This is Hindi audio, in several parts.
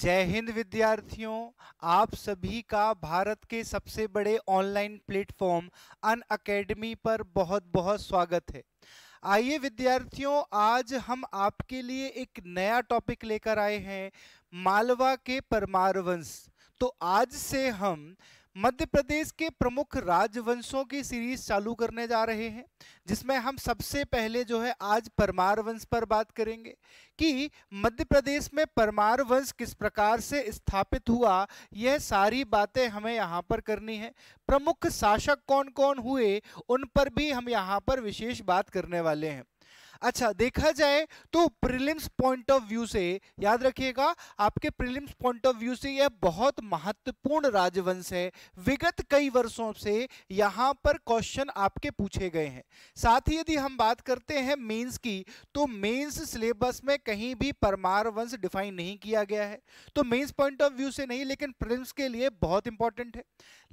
जय हिंद विद्यार्थियों आप सभी का भारत के सबसे बड़े ऑनलाइन प्लेटफॉर्म अन अकेडमी पर बहुत बहुत स्वागत है आइए विद्यार्थियों आज हम आपके लिए एक नया टॉपिक लेकर आए हैं मालवा के परमार वंश तो आज से हम मध्य प्रदेश के प्रमुख राजवंशों की सीरीज चालू करने जा रहे हैं जिसमें हम सबसे पहले जो है आज परमार वंश पर बात करेंगे कि मध्य प्रदेश में परमार वंश किस प्रकार से स्थापित हुआ यह सारी बातें हमें यहाँ पर करनी है प्रमुख शासक कौन कौन हुए उन पर भी हम यहाँ पर विशेष बात करने वाले हैं अच्छा देखा जाए तो प्रिलिम्स पॉइंट ऑफ व्यू से याद रखिएगा आपके प्रिलिम्स पॉइंट ऑफ व्यू से यह बहुत महत्वपूर्ण राजवंश है विगत कई वर्षों से यहाँ पर क्वेश्चन आपके पूछे गए हैं साथ ही यदि हम बात करते हैं मेंस की तो मेंस सिलेबस में कहीं भी परमार वंश डिफाइन नहीं किया गया है तो मेन्स पॉइंट ऑफ व्यू से नहीं लेकिन प्रिलिम्स के लिए बहुत इंपॉर्टेंट है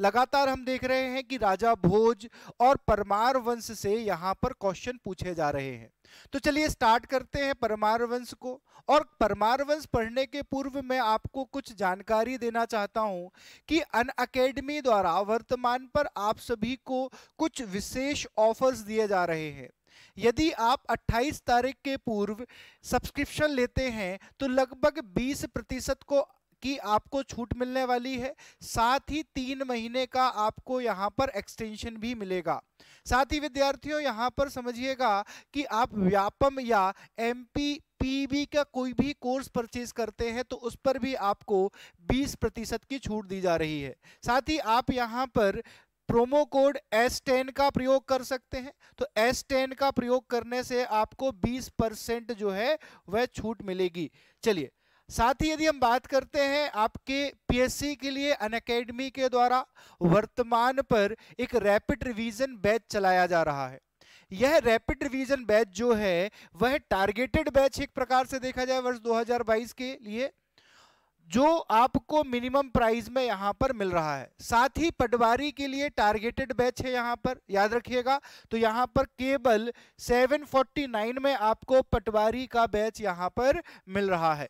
लगातार हम देख रहे हैं कि राजा भोज और परमार वंश से यहाँ पर क्वेश्चन पूछे जा रहे हैं तो चलिए स्टार्ट करते हैं परमार वंश को और परमार वंश पढ़ने के पूर्व मैं आपको कुछ जानकारी देना चाहता हूं कि अन अकेडमी द्वारा वर्तमान पर आप सभी को कुछ विशेष ऑफर्स दिए जा रहे हैं यदि आप 28 तारीख के पूर्व सब्सक्रिप्शन लेते हैं तो लगभग 20 प्रतिशत को की आपको छूट मिलने वाली है साथ ही तीन महीने का आपको यहाँ पर एक्सटेंशन भी मिलेगा साथ ही विद्यार्थियों यहाँ पर समझिएगा कि आप व्यापम या एम पीबी का कोई भी कोर्स परचेज करते हैं तो उस पर भी आपको 20 प्रतिशत की छूट दी जा रही है साथ ही आप यहाँ पर प्रोमो कोड S10 का प्रयोग कर सकते हैं तो S10 का प्रयोग करने से आपको 20 परसेंट जो है वह छूट मिलेगी चलिए साथ ही यदि हम बात करते हैं आपके पीएससी के लिए अन के द्वारा वर्तमान पर एक रैपिड रिवीजन बैच चलाया जा रहा है यह रैपिड रिवीजन बैच जो है वह टारगेटेड बैच एक प्रकार से देखा जाए वर्ष 2022 के लिए जो आपको मिनिमम प्राइस में यहाँ पर मिल रहा है साथ ही पटवारी के लिए टारगेटेड बैच है यहाँ पर याद रखिएगा तो यहाँ पर केवल 749 में आपको पटवारी का बैच यहाँ पर मिल रहा है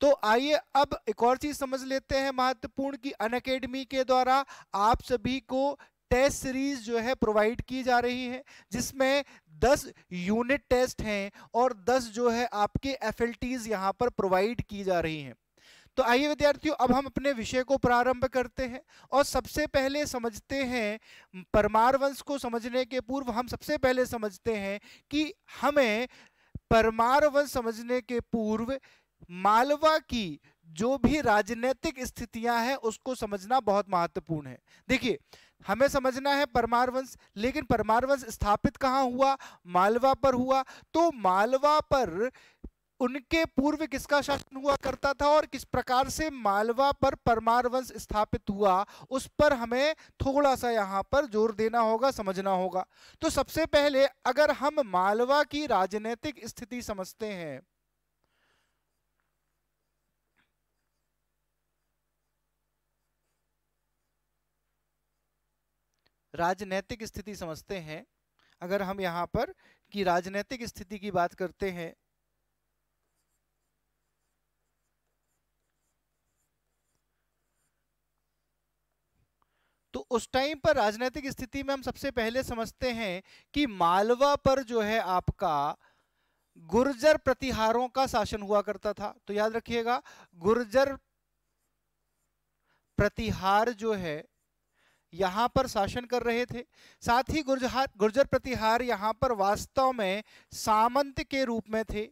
तो आइए अब एक और चीज समझ लेते हैं महत्वपूर्ण कि अन अकेडमी के द्वारा आप सभी को टेस्ट सीरीज जो है प्रोवाइड की जा रही है जिसमें 10 यूनिट टेस्ट हैं और 10 जो है आपके एफ एल यहाँ पर प्रोवाइड की जा रही हैं तो आइए विद्यार्थियों अब हम अपने विषय को प्रारंभ करते हैं और सबसे पहले समझते हैं परमार वंश को समझने के पूर्व हम सबसे पहले समझते हैं कि हमें परमार वंश समझने के पूर्व मालवा की जो भी राजनीतिक स्थितियां हैं उसको समझना बहुत महत्वपूर्ण है देखिए हमें समझना है परमार वंश लेकिन परमार वंश स्थापित कहाँ हुआ मालवा पर हुआ तो मालवा पर उनके पूर्व किसका शासन हुआ करता था और किस प्रकार से मालवा पर परमार वंश स्थापित हुआ उस पर हमें थोड़ा सा यहाँ पर जोर देना होगा समझना होगा तो सबसे पहले अगर हम मालवा की राजनीतिक स्थिति समझते हैं राजनैतिक स्थिति समझते हैं अगर हम यहाँ पर कि राजनैतिक स्थिति की बात करते हैं तो उस टाइम पर राजनीतिक स्थिति में हम सबसे पहले समझते हैं कि मालवा पर जो है आपका गुर्जर प्रतिहारों का शासन हुआ करता था तो याद रखिएगा गुर्जर प्रतिहार जो है यहाँ पर शासन कर रहे थे साथ ही गुर्जर गुर्जर प्रतिहार यहाँ पर वास्तव में सामंत के रूप में थे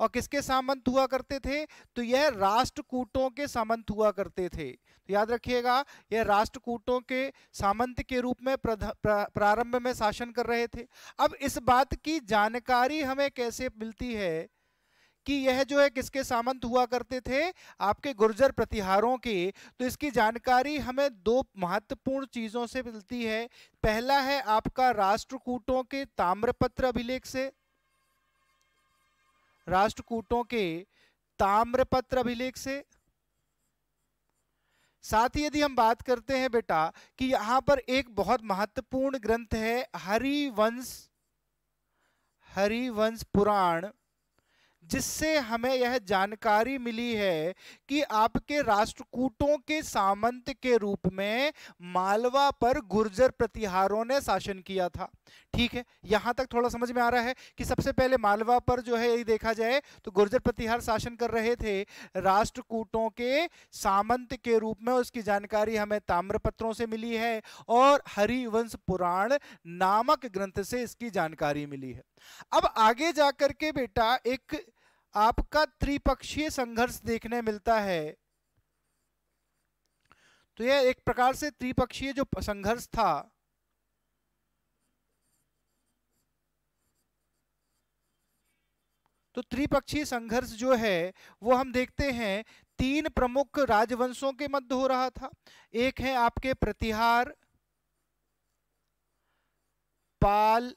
और किसके सामंत हुआ करते थे तो यह राष्ट्रकूटों के सामंत हुआ करते थे तो याद रखिएगा यह राष्ट्रकूटों के सामंत के रूप में प्रारंभ में शासन कर रहे थे अब इस बात की जानकारी हमें कैसे मिलती है कि यह जो है किसके सामंत हुआ करते थे आपके गुर्जर प्रतिहारों के तो इसकी जानकारी हमें दो महत्वपूर्ण चीज़ों से मिलती है पहला है आपका राष्ट्रकूटों के ताम्रपत्र अभिलेख से राष्ट्रकूटों के ताम्रपत्र अभिलेख से साथ ही यदि हम बात करते हैं बेटा कि यहां पर एक बहुत महत्वपूर्ण ग्रंथ है हरिवंश हरिवंश पुराण जिससे हमें यह जानकारी मिली है कि आपके राष्ट्रकूटों के सामंत के रूप में मालवा पर गुर्जर प्रतिहारों ने शासन किया था ठीक है यहां तक थोड़ा समझ में आ रहा है कि सबसे पहले मालवा पर जो है यदि देखा जाए तो गुर्जर प्रतिहार शासन कर रहे थे राष्ट्रकूटों के सामंत के रूप में उसकी जानकारी हमें ताम्रपत्रों से मिली है और हरिवंश पुराण नामक ग्रंथ से इसकी जानकारी मिली है अब आगे जाकर के बेटा एक आपका त्रिपक्षीय संघर्ष देखने मिलता है तो यह एक प्रकार से त्रिपक्षीय जो संघर्ष था तो त्रिपक्षीय संघर्ष जो है वो हम देखते हैं तीन प्रमुख राजवंशों के मध्य हो रहा था एक है आपके प्रतिहार पाल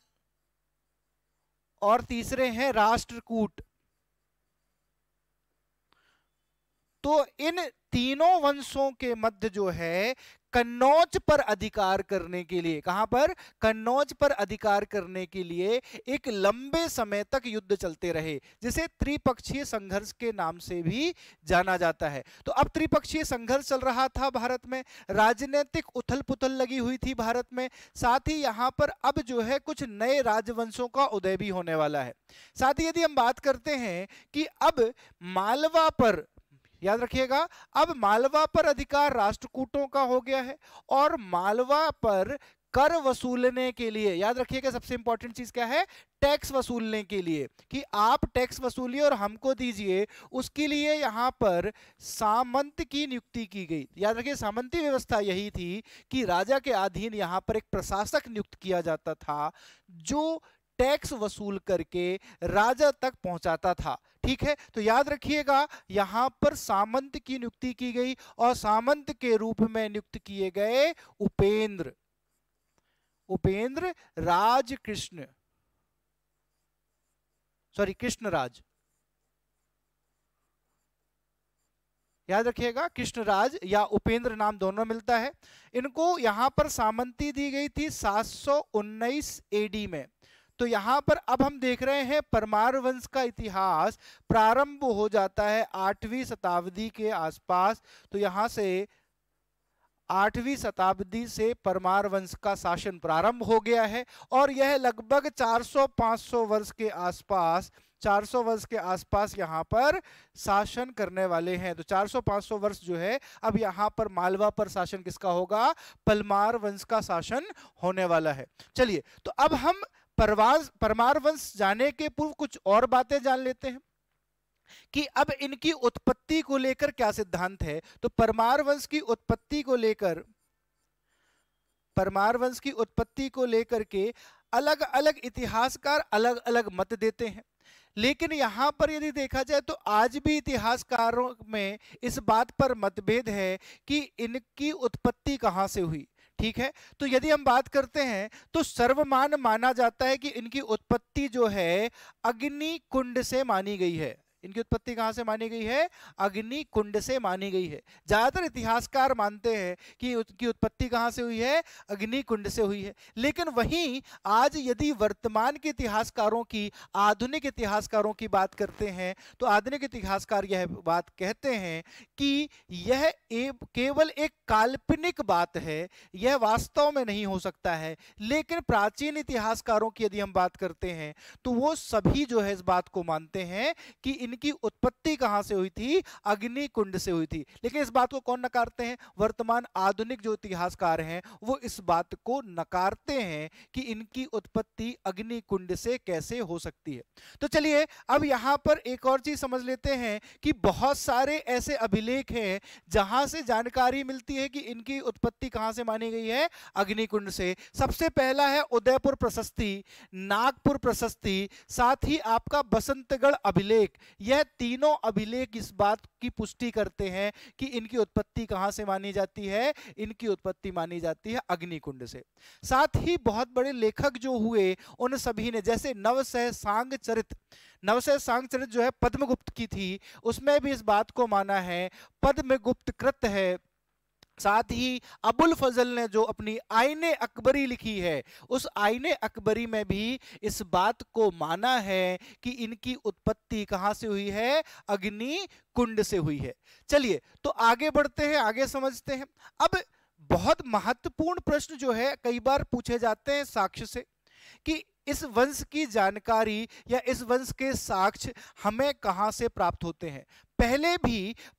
और तीसरे हैं राष्ट्रकूट तो इन तीनों वंशों के मध्य जो है कन्नौज पर अधिकार करने के लिए कहां पर कन्नौज पर अधिकार करने के लिए एक लंबे समय तक युद्ध चलते रहे जिसे त्रिपक्षीय संघर्ष के नाम से भी जाना जाता है तो अब त्रिपक्षीय संघर्ष चल रहा था भारत में राजनीतिक उथल पुथल लगी हुई थी भारत में साथ ही यहां पर अब जो है कुछ नए राजवंशों का उदय भी होने वाला है साथ ही यदि हम बात करते हैं कि अब मालवा पर याद रखिएगा अब मालवा पर अधिकार राष्ट्रकूटों का हो गया है और मालवा पर कर वसूलने के लिए याद रखिएगा सबसे इंपॉर्टेंट चीज क्या है टैक्स वसूलने के लिए कि आप टैक्स वसूलिए और हमको दीजिए उसके लिए यहाँ पर सामंत की नियुक्ति की गई याद रखिए सामंती व्यवस्था यही थी कि राजा के अधीन यहाँ पर एक प्रशासक नियुक्त किया जाता था जो टैक्स वसूल करके राजा तक पहुंचाता था ठीक है तो याद रखिएगा यहाँ पर सामंत की नियुक्ति की गई और सामंत के रूप में नियुक्त किए गए उपेंद्र उपेंद्र राज कृष्ण सॉरी कृष्णराज याद रखिएगा कृष्णराज या उपेंद्र नाम दोनों मिलता है इनको यहां पर सामंती दी गई थी 719 एडी में तो यहां पर अब हम देख रहे हैं परमार वंश का इतिहास प्रारंभ हो जाता है आठवीं शताब्दी के आसपास तो यहां से आठवीं शताब्दी से परमार वंश का शासन प्रारंभ हो गया है और यह लगभग 400-500 वर्ष के आसपास 400 वर्ष के आसपास यहाँ पर शासन करने वाले हैं तो 400-500 वर्ष जो है अब यहाँ पर मालवा पर शासन किसका होगा पलमार वंश का शासन होने वाला है चलिए तो अब हम परवाज परमार वंश जाने के पूर्व कुछ और बातें जान लेते हैं कि अब इनकी उत्पत्ति को लेकर क्या सिद्धांत है तो परमार वंश की उत्पत्ति को लेकर परमार वंश की उत्पत्ति को लेकर के अलग अलग इतिहासकार अलग अलग मत देते हैं लेकिन यहां पर यदि देखा जाए तो आज भी इतिहासकारों में इस बात पर मतभेद है कि इनकी उत्पत्ति कहां से हुई ठीक है तो यदि हम बात करते हैं तो सर्वमान माना जाता है कि इनकी उत्पत्ति जो है अग्नि कुंड से मानी गई है इनकी उत्पत्ति कहाँ से मानी गई है अग्नि कुंड से मानी गई है ज़्यादातर इतिहासकार मानते हैं कि उनकी उत्पत्ति कहाँ से हुई है अग्नि कुंड से हुई है लेकिन वहीं आज यदि वर्तमान के इतिहासकारों की आधुनिक इतिहासकारों की बात करते हैं तो आधुनिक इतिहासकार यह बात कहते हैं कि यह केवल एक काल्पनिक बात है यह वास्तव में नहीं हो सकता है लेकिन प्राचीन इतिहासकारों की यदि हम बात करते हैं तो वो सभी जो है इस बात को मानते हैं कि इन इनकी उत्पत्ति कहां से हुई थी अग्नि कुंड से हुई थी लेकिन इस बात को कौन नकारते हैं वर्तमान आधुनिक जो इतिहासकार हैं वो इस बात को नकारते हैं कि इनकी उत्पत्ति अग्नि कुंड से कैसे हो सकती है तो चलिए अब यहां पर एक और चीज समझ लेते हैं कि बहुत सारे ऐसे अभिलेख हैं जहां से जानकारी मिलती है कि इनकी उत्पत्ति कहां से मानी गई है अग्निकुंड से सबसे पहला है उदयपुर प्रशस्ति नागपुर प्रशस्ति साथ ही आपका बसंतगढ़ अभिलेख यह तीनों अभिलेख इस बात की पुष्टि करते हैं कि इनकी उत्पत्ति कहां से मानी जाती है इनकी उत्पत्ति मानी जाती है अग्निकुंड से साथ ही बहुत बड़े लेखक जो हुए उन सभी ने जैसे नवसह सांग चरित नवसह सांग चरित जो है पद्मगुप्त की थी उसमें भी इस बात को माना है पद्मगुप्त कृत है साथ ही अबुल फजल ने जो अपनी आईने अकबरी लिखी है उस आईने अकबरी में भी इस बात को माना है कि इनकी उत्पत्ति कहां से हुई है अग्नि कुंड से हुई है चलिए तो आगे बढ़ते हैं आगे समझते हैं अब बहुत महत्वपूर्ण प्रश्न जो है कई बार पूछे जाते हैं साक्ष्य से कि इस वंश की जानकारी या इस वंश के साक्ष्य हमें कहां से प्राप्त होते हैं पहले भी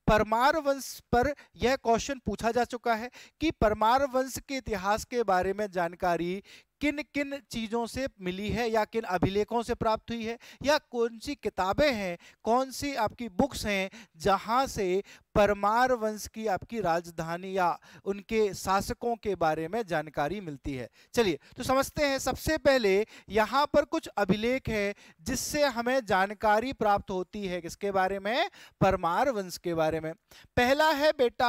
परमार वंश पर यह क्वेश्चन पूछा जा चुका है कि परमार वंश के इतिहास के बारे में जानकारी किन किन चीज़ों से मिली है या किन अभिलेखों से प्राप्त हुई है या कौन सी किताबें हैं कौन सी आपकी बुक्स हैं जहां से परमार वंश की आपकी राजधानी या उनके शासकों के बारे में जानकारी मिलती है चलिए तो समझते हैं सबसे पहले यहाँ पर कुछ अभिलेख है जिससे हमें जानकारी प्राप्त होती है किसके बारे में पर परमार वंश के बारे में पहला है बेटा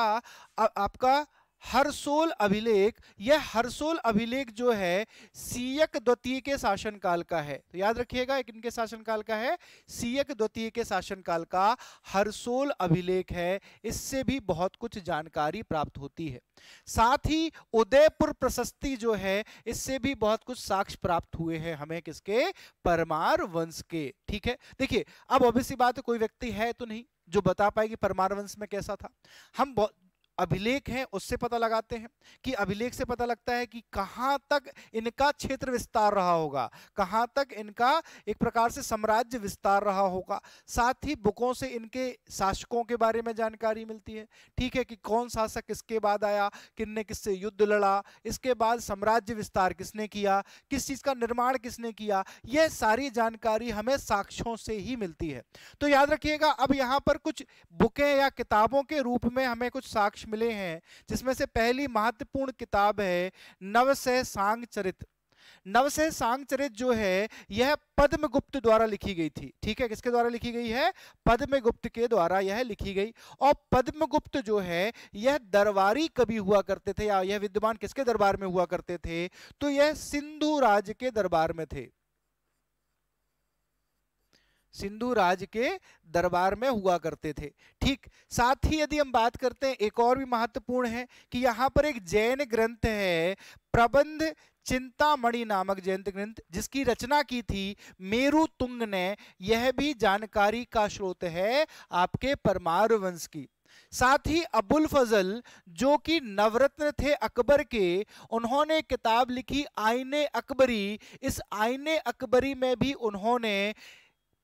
आ, आपका हरसोल अभिलेख यह हरसोल अभिलेख जो है सीयक द्वितीय के शासनकाल का है तो याद रखिएगा एक इनके शासनकाल का है सीयक द्वितीय के शासनकाल का हरसोल अभिलेख है इससे भी बहुत कुछ जानकारी प्राप्त होती है साथ ही उदयपुर प्रशस्ति जो है इससे भी बहुत कुछ साक्ष्य प्राप्त हुए हैं हमें किसके परमार वंश के ठीक है देखिए अब ऑब्वियसली बात है कोई व्यक्ति है तो नहीं जो बता पाएगी परमार वंश में कैसा था हम अभिलेख हैं उससे पता लगाते हैं कि अभिलेख से पता लगता है कि कहाँ तक इनका क्षेत्र विस्तार रहा होगा कहाँ तक इनका एक प्रकार से साम्राज्य विस्तार रहा होगा साथ ही बुकों से इनके शासकों के बारे में जानकारी मिलती है ठीक है कि कौन शासक किसके बाद आया किनने किससे युद्ध लड़ा इसके बाद साम्राज्य विस्तार किसने किया किस चीज़ का निर्माण किसने किया यह सारी जानकारी हमें साक्ष्यों से ही मिलती है तो याद रखिएगा अब यहाँ पर कुछ बुकें या किताबों के रूप में हमें कुछ साक्ष्य प्रकाश मिले हैं जिसमें से पहली महत्वपूर्ण किताब है नवसह सांग चरित नवसह सांग चरित जो है यह पद्म गुप्त द्वारा लिखी गई थी ठीक है किसके द्वारा लिखी गई है पद्म गुप्त के द्वारा यह लिखी गई और पद्म गुप्त जो है यह दरबारी कभी हुआ करते थे या यह विद्वान किसके दरबार में हुआ करते थे तो यह सिंधु राज के दरबार में थे सिंधु राज के दरबार में हुआ करते थे ठीक साथ ही यदि हम बात करते हैं एक और भी महत्वपूर्ण है कि यहाँ पर एक जैन ग्रंथ है प्रबंध चिंतामणि नामक जैन ग्रंथ जिसकी रचना की थी मेरु तुंग ने यह भी जानकारी का स्रोत है आपके परमार वंश की साथ ही अबुल फजल जो कि नवरत्न थे अकबर के उन्होंने किताब लिखी आईने अकबरी इस आईने अकबरी में भी उन्होंने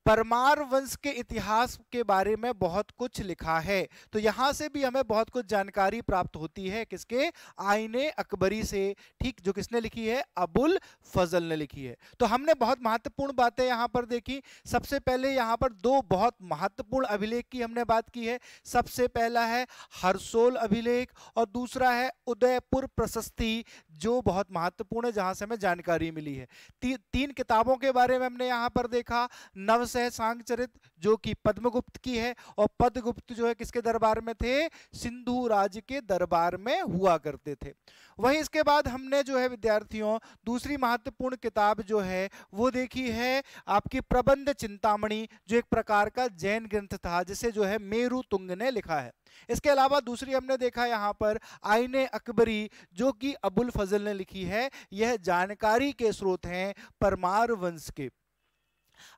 परमार वंश के इतिहास के बारे में बहुत कुछ लिखा है तो यहाँ से भी हमें बहुत कुछ जानकारी प्राप्त होती है किसके आईने अकबरी से ठीक जो किसने लिखी है अबुल फजल ने लिखी है तो हमने बहुत महत्वपूर्ण बातें यहाँ पर देखी सबसे पहले यहाँ पर दो बहुत महत्वपूर्ण अभिलेख की हमने बात की है सबसे पहला है हरसोल अभिलेख और दूसरा है उदयपुर प्रशस्ति जो बहुत महत्वपूर्ण है जहाँ से हमें जानकारी मिली है ती, तीन किताबों के बारे में हमने यहाँ पर देखा नवसह सांगचरित जो कि पद्मगुप्त की है और पद्मगुप्त जो है किसके दरबार में थे सिंधु राज के दरबार में हुआ करते थे वहीं इसके बाद हमने जो है विद्यार्थियों दूसरी महत्वपूर्ण किताब जो है वो देखी है आपकी प्रबंध चिंतामणि जो एक प्रकार का जैन ग्रंथ था जिसे जो है मेरू तुंग ने लिखा है इसके अलावा दूसरी हमने देखा यहाँ पर आईने अकबरी जो कि अबुल फजल ने लिखी है यह जानकारी के स्रोत हैं परमार वंश के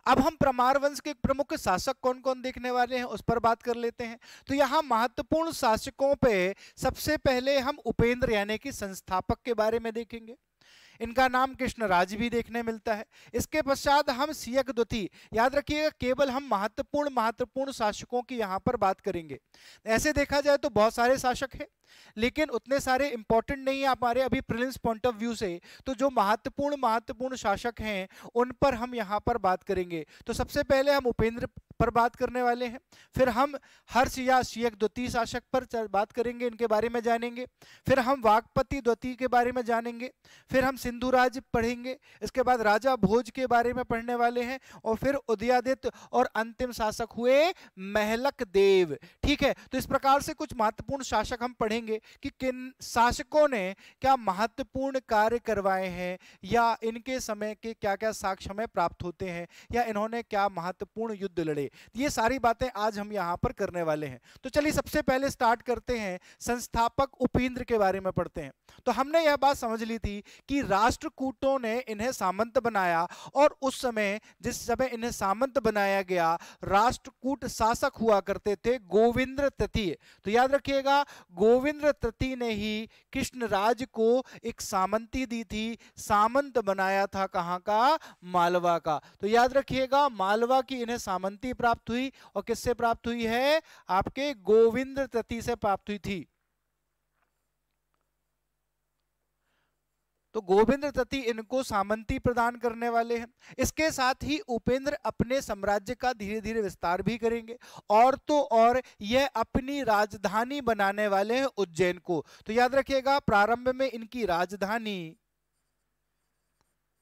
अब हम परमार वंश के प्रमुख शासक कौन कौन देखने वाले हैं उस पर बात कर लेते हैं तो यहाँ महत्वपूर्ण शासकों पे सबसे पहले हम उपेंद्र यानी कि संस्थापक के बारे में देखेंगे इनका नाम कृष्णराज भी देखने मिलता है इसके पश्चात हम सियक द्वती याद रखिएगा केवल हम महत्वपूर्ण महत्वपूर्ण शासकों की यहाँ पर बात करेंगे ऐसे देखा जाए तो बहुत सारे शासक हैं लेकिन उतने सारे इंपॉर्टेंट नहीं है हमारे अभी प्रिलिम्स पॉइंट ऑफ व्यू से तो जो महत्वपूर्ण महत्वपूर्ण शासक हैं उन पर हम यहाँ पर बात करेंगे तो सबसे पहले हम उपेंद्र पर बात करने वाले हैं फिर हम हर्ष या शियक द्वितीय शासक पर बात करेंगे इनके बारे में जानेंगे फिर हम वागपति द्वितीय के बारे में जानेंगे फिर हम सिंधु राज पढ़ेंगे इसके बाद राजा भोज के बारे में पढ़ने वाले हैं और फिर उदयादित्य और अंतिम शासक हुए महलक देव ठीक है तो इस प्रकार से कुछ महत्वपूर्ण शासक हम पढ़ेंगे पढ़ेंगे कि किन शासकों ने क्या महत्वपूर्ण कार्य करवाए हैं या इनके समय के क्या क्या साक्ष्य हमें प्राप्त होते हैं या इन्होंने क्या महत्वपूर्ण युद्ध लड़े ये सारी बातें आज हम यहाँ पर करने वाले हैं तो चलिए सबसे पहले स्टार्ट करते हैं संस्थापक उपेंद्र के बारे में पढ़ते हैं तो हमने यह बात समझ ली थी कि राष्ट्रकूटों ने इन्हें सामंत बनाया और उस समय जिस समय इन्हें सामंत बनाया गया राष्ट्रकूट शासक हुआ करते थे गोविंद तृतीय तो याद रखिएगा गोविंद गोविंद्र तृतीय ने ही कृष्णराज को एक सामंती दी थी सामंत बनाया था कहाँ का मालवा का तो याद रखिएगा मालवा की इन्हें सामंती प्राप्त हुई और किससे प्राप्त हुई है आपके गोविंद तृतीय से प्राप्त हुई थी तो गोविंद तति इनको सामंती प्रदान करने वाले हैं इसके साथ ही उपेंद्र अपने साम्राज्य का धीरे धीरे विस्तार भी करेंगे और तो और यह अपनी राजधानी बनाने वाले हैं उज्जैन को तो याद रखिएगा प्रारंभ में इनकी राजधानी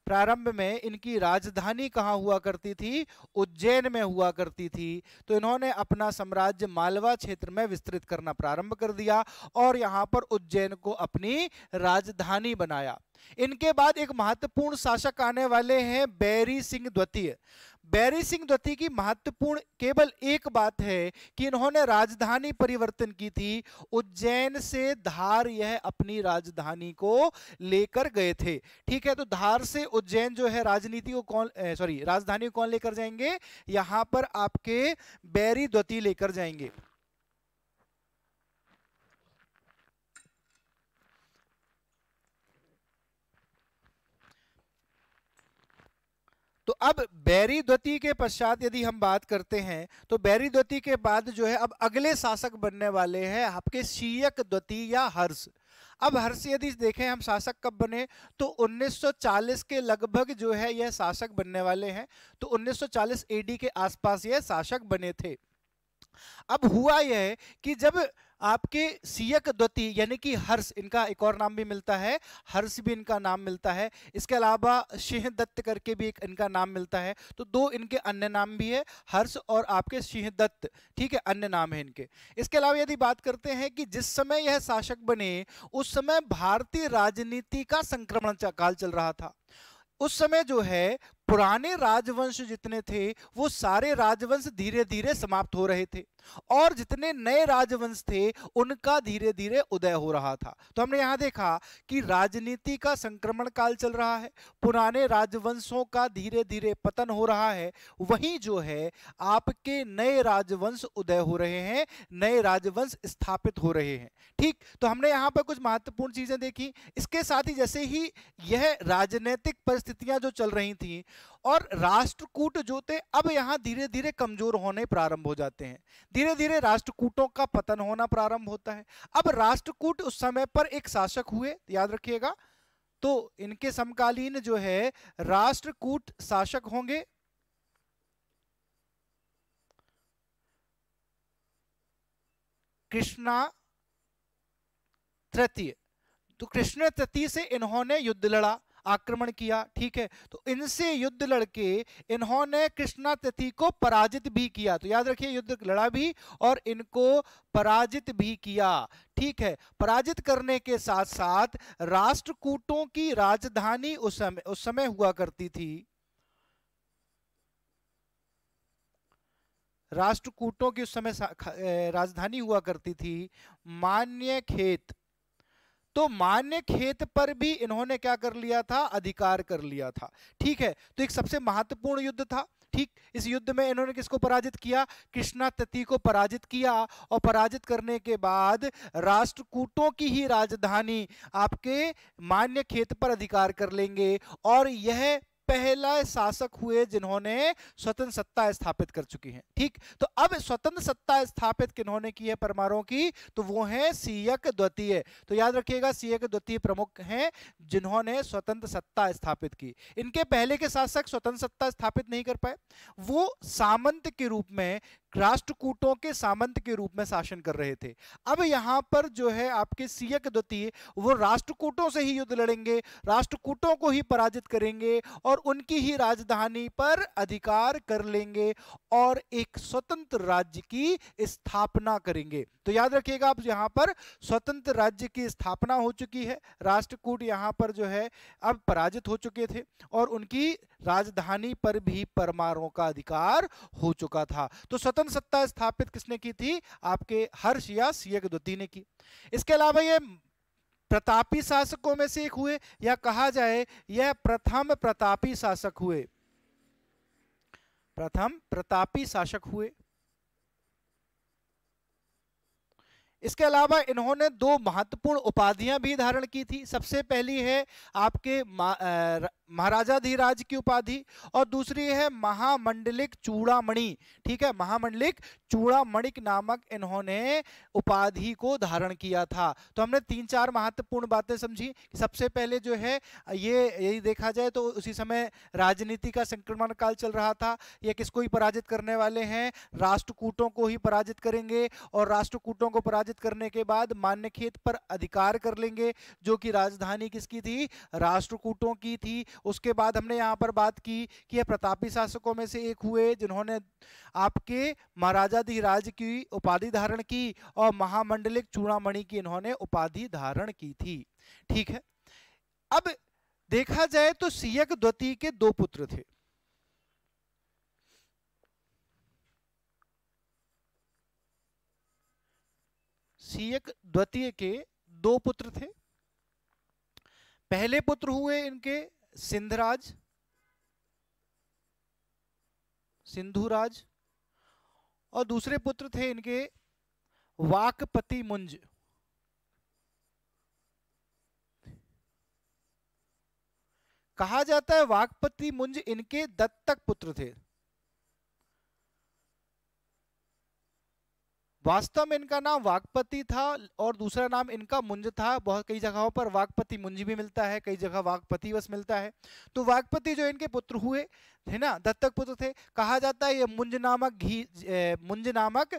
प्रारंभ में इनकी राजधानी कहाँ हुआ करती थी उज्जैन में हुआ करती थी तो इन्होंने अपना साम्राज्य मालवा क्षेत्र में विस्तृत करना प्रारंभ कर दिया और यहाँ पर उज्जैन को अपनी राजधानी बनाया इनके बाद एक महत्वपूर्ण शासक आने वाले हैं बैरी सिंह द्वितीय बैरी सिंह द्वितीय की महत्वपूर्ण केवल एक बात है कि इन्होंने राजधानी परिवर्तन की थी उज्जैन से धार यह अपनी राजधानी को लेकर गए थे ठीक है तो धार से उज्जैन जो है राजनीति को कौन सॉरी राजधानी को कौन लेकर जाएंगे यहां पर आपके बैरी द्वितीय लेकर जाएंगे तो अब बैरी द्वती के पश्चात यदि हम बात करते हैं तो बैरी द्वती के बाद जो है अब अगले शासक बनने वाले हैं आपके शीयक द्वती या हर्ष अब हर्ष यदि देखें हम शासक कब बने तो 1940 के लगभग जो है यह शासक बनने वाले हैं तो 1940 एडी के आसपास यह शासक बने थे अब हुआ यह कि जब आपके सीयक द्वती यानी कि हर्ष इनका एक और नाम भी मिलता है हर्ष भी इनका नाम मिलता है इसके अलावा सिंह दत्त करके भी एक इनका नाम मिलता है तो दो इनके अन्य नाम भी है हर्ष और आपके सिंह दत्त ठीक है अन्य नाम है इनके इसके अलावा यदि बात करते हैं कि जिस समय यह शासक बने उस समय भारतीय राजनीति का संक्रमण काल चल रहा था उस समय जो है पुराने राजवंश जितने थे वो सारे राजवंश धीरे धीरे समाप्त हो रहे थे और जितने नए राजवंश थे उनका धीरे धीरे उदय हो रहा था तो हमने यहां देखा कि राजनीति का संक्रमण काल चल रहा है पुराने राजवंशों का धीरे धीरे पतन हो रहा है वही जो है आपके नए राजवंश उदय हो रहे हैं नए राजवंश स्थापित हो रहे हैं ठीक तो हमने यहाँ पर कुछ महत्वपूर्ण चीजें देखी इसके साथ ही जैसे ही यह राजनीतिक परिस्थितियां जो चल रही थी और राष्ट्रकूट जो थे अब यहाँ धीरे धीरे कमजोर होने प्रारंभ हो जाते हैं धीरे धीरे राष्ट्रकूटों का पतन होना प्रारंभ होता है अब राष्ट्रकूट उस समय पर एक शासक हुए याद रखिएगा तो इनके समकालीन जो है राष्ट्रकूट शासक होंगे कृष्णा तृतीय तो कृष्ण तृतीय से इन्होंने युद्ध लड़ा आक्रमण किया ठीक है तो इनसे युद्ध लड़के इन्होंने कृष्णा तिथि को पराजित भी किया तो याद रखिए युद्ध लड़ा भी और इनको पराजित भी किया ठीक है पराजित करने के साथ साथ राष्ट्रकूटों की राजधानी उस समय उस समय हुआ करती थी राष्ट्रकूटों की उस समय राजधानी हुआ करती थी मान्य खेत तो मान्य खेत पर भी इन्होंने क्या कर लिया था अधिकार कर लिया था ठीक है तो एक सबसे महत्वपूर्ण युद्ध था ठीक इस युद्ध में इन्होंने किसको पराजित किया कृष्णा तति को पराजित किया और पराजित करने के बाद राष्ट्रकूटों की ही राजधानी आपके मान्य खेत पर अधिकार कर लेंगे और यह पहला शासक हुए जिन्होंने स्वतंत्र सत्ता स्थापित कर चुकी है ठीक तो अब स्वतंत्र सत्ता स्थापित किन्होंने की है परमारों की तो वो है सीयक द्वितीय तो याद रखिएगा सीयक द्वितीय प्रमुख हैं जिन्होंने स्वतंत्र सत्ता स्थापित की इनके पहले के शासक स्वतंत्र सत्ता स्थापित नहीं कर पाए वो सामंत के रूप में राष्ट्रकूटों के सामंत के रूप में शासन कर रहे थे अब यहाँ पर जो है आपके सीयक द्वितीय वो राष्ट्रकूटों से ही युद्ध लड़ेंगे राष्ट्रकूटों को ही पराजित करेंगे और उनकी ही राजधानी पर अधिकार कर लेंगे और एक स्वतंत्र राज्य की स्थापना करेंगे तो याद रखिएगा आप यहाँ पर स्वतंत्र राज्य की स्थापना हो चुकी है राष्ट्रकूट यहाँ पर जो है अब पराजित हो चुके थे और उनकी राजधानी पर भी परमारों का अधिकार हो चुका था तो स्वतंत्र सत्ता स्थापित किसने की थी आपके हर्ष या सीए द्वती ने की इसके अलावा ये प्रतापी शासकों में से एक हुए या कहा जाए यह प्रथम प्रतापी शासक हुए प्रथम प्रतापी शासक हुए इसके अलावा इन्होंने दो महत्वपूर्ण उपाधियां भी धारण की थी सबसे पहली है आपके महाराजाधिराज की उपाधि और दूसरी है महामंडलिक चूड़ामणि ठीक है महामंडलिक चूड़ामणिक नामक इन्होंने उपाधि को धारण किया था तो हमने तीन चार महत्वपूर्ण बातें समझी सबसे पहले जो है ये यही देखा जाए तो उसी समय राजनीति का संक्रमण काल चल रहा था ये किसको ही पराजित करने वाले हैं राष्ट्रकूटों को ही पराजित करेंगे और राष्ट्रकूटों को पराजित विभाजित करने के बाद मान्य खेत पर अधिकार कर लेंगे जो कि राजधानी किसकी थी राष्ट्रकूटों की थी उसके बाद हमने यहाँ पर बात की कि यह प्रतापी शासकों में से एक हुए जिन्होंने आपके महाराजाधिराज की उपाधि धारण की और महामंडलिक चूड़ामणि की इन्होंने उपाधि धारण की थी ठीक है अब देखा जाए तो सीयक द्वती के दो पुत्र थे सीयक द्वितीय के दो पुत्र थे पहले पुत्र हुए इनके सिंधराज सिंधुराज और दूसरे पुत्र थे इनके वाकपति मुंज कहा जाता है वाकपति मुंज इनके दत्तक पुत्र थे वास्तव में इनका नाम वागपति था और दूसरा नाम इनका मुंज था बहुत कई जगहों पर वागपति मुंज भी मिलता है कई जगह वागपति बस मिलता है तो वागपति जो इनके पुत्र हुए है ना दत्तक पुत्र थे कहा जाता है ये मुंज नामक घी मुंज नामक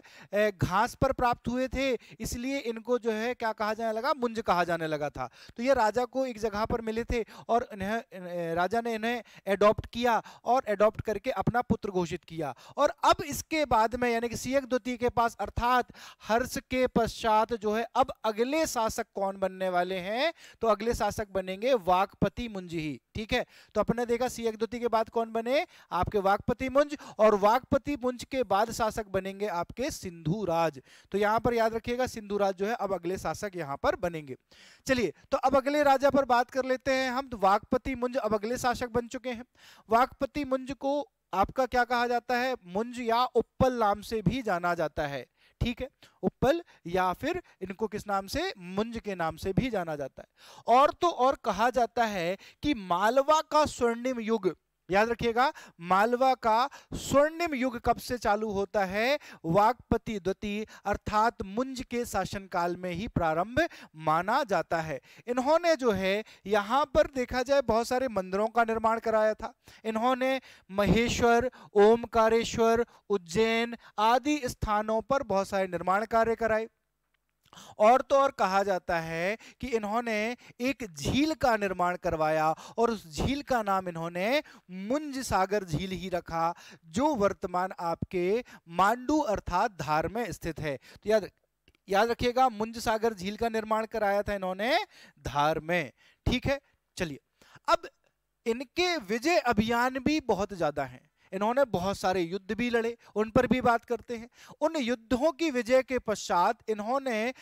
घास पर प्राप्त हुए थे इसलिए इनको जो है क्या कहा जाने लगा मुंज कहा जाने लगा था तो ये राजा को एक जगह पर मिले थे और इन्हें राजा ने इन्हें एडॉप्ट किया और एडॉप्ट करके अपना पुत्र घोषित किया और अब इसके बाद में यानी कि सीएक द्वितीय के पास अर्थात हर्ष के पश्चात जो है अब अगले शासक कौन बनने वाले हैं तो अगले शासक बनेंगे वाकपति ही ठीक है तो अपने देखा सीएक द्वितीय के बाद कौन बने में आपके वाकपति मुंज और वाकपति मुंज के बाद शासक बनेंगे आपके सिंधु राज तो यहां पर याद रखिएगा सिंधु राज जो है अब अगले शासक यहां पर बनेंगे चलिए तो अब अगले राजा पर बात कर लेते हैं हम तो वाकपति मुंज अब अगले शासक बन चुके हैं वाकपति मुंज को आपका क्या कहा जाता है मुंज या उपल नाम से भी जाना जाता है ठीक है उपल या फिर इनको किस नाम से मुंज के नाम से भी जाना जाता है और तो और कहा जाता है कि मालवा का स्वर्णिम युग याद रखिएगा मालवा का स्वर्णिम युग कब से चालू होता है वाकपति द्वितीय अर्थात मुंज के शासनकाल में ही प्रारंभ माना जाता है इन्होंने जो है यहाँ पर देखा जाए बहुत सारे मंदिरों का निर्माण कराया था इन्होंने महेश्वर ओमकारेश्वर उज्जैन आदि स्थानों पर बहुत सारे निर्माण कार्य कराए और तो और कहा जाता है कि इन्होंने एक झील का निर्माण करवाया और उस झील का नाम इन्होंने मुंज सागर झील ही रखा जो वर्तमान आपके मांडू अर्थात धार में स्थित है तो याद याद रखिएगा मुंज सागर झील का निर्माण कराया था इन्होंने धार में ठीक है चलिए अब इनके विजय अभियान भी बहुत ज्यादा हैं इन्होंने बहुत सारे युद्ध भी लड़े उन पर भी बात करते हैं उन युद्धों की विजय के पश्चात इन्होंने